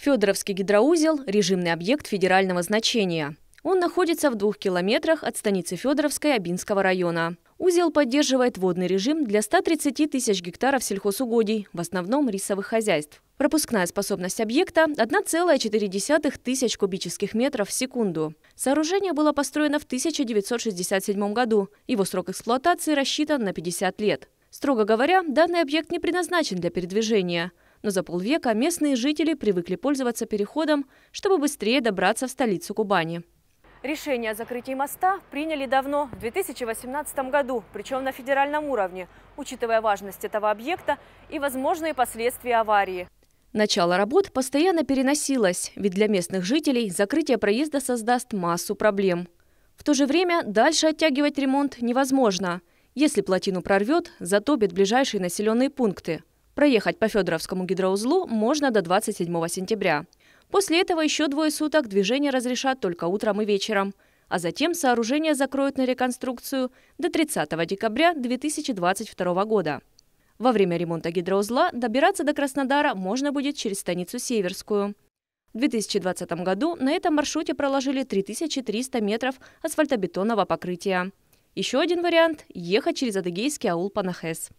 Федоровский гидроузел – режимный объект федерального значения. Он находится в двух километрах от станицы Федоровской Абинского района. Узел поддерживает водный режим для 130 тысяч гектаров сельхозугодий, в основном рисовых хозяйств. Пропускная способность объекта – 1,4 тысяч кубических метров в секунду. Сооружение было построено в 1967 году. Его срок эксплуатации рассчитан на 50 лет. Строго говоря, данный объект не предназначен для передвижения – но за полвека местные жители привыкли пользоваться переходом, чтобы быстрее добраться в столицу Кубани. Решение о закрытии моста приняли давно, в 2018 году, причем на федеральном уровне, учитывая важность этого объекта и возможные последствия аварии. Начало работ постоянно переносилось, ведь для местных жителей закрытие проезда создаст массу проблем. В то же время дальше оттягивать ремонт невозможно. Если плотину прорвет, затопит ближайшие населенные пункты – Проехать по Федоровскому гидроузлу можно до 27 сентября. После этого еще двое суток движение разрешат только утром и вечером. А затем сооружение закроют на реконструкцию до 30 декабря 2022 года. Во время ремонта гидроузла добираться до Краснодара можно будет через станицу Северскую. В 2020 году на этом маршруте проложили 3300 метров асфальтобетонного покрытия. Еще один вариант – ехать через Адыгейский аул Панахес.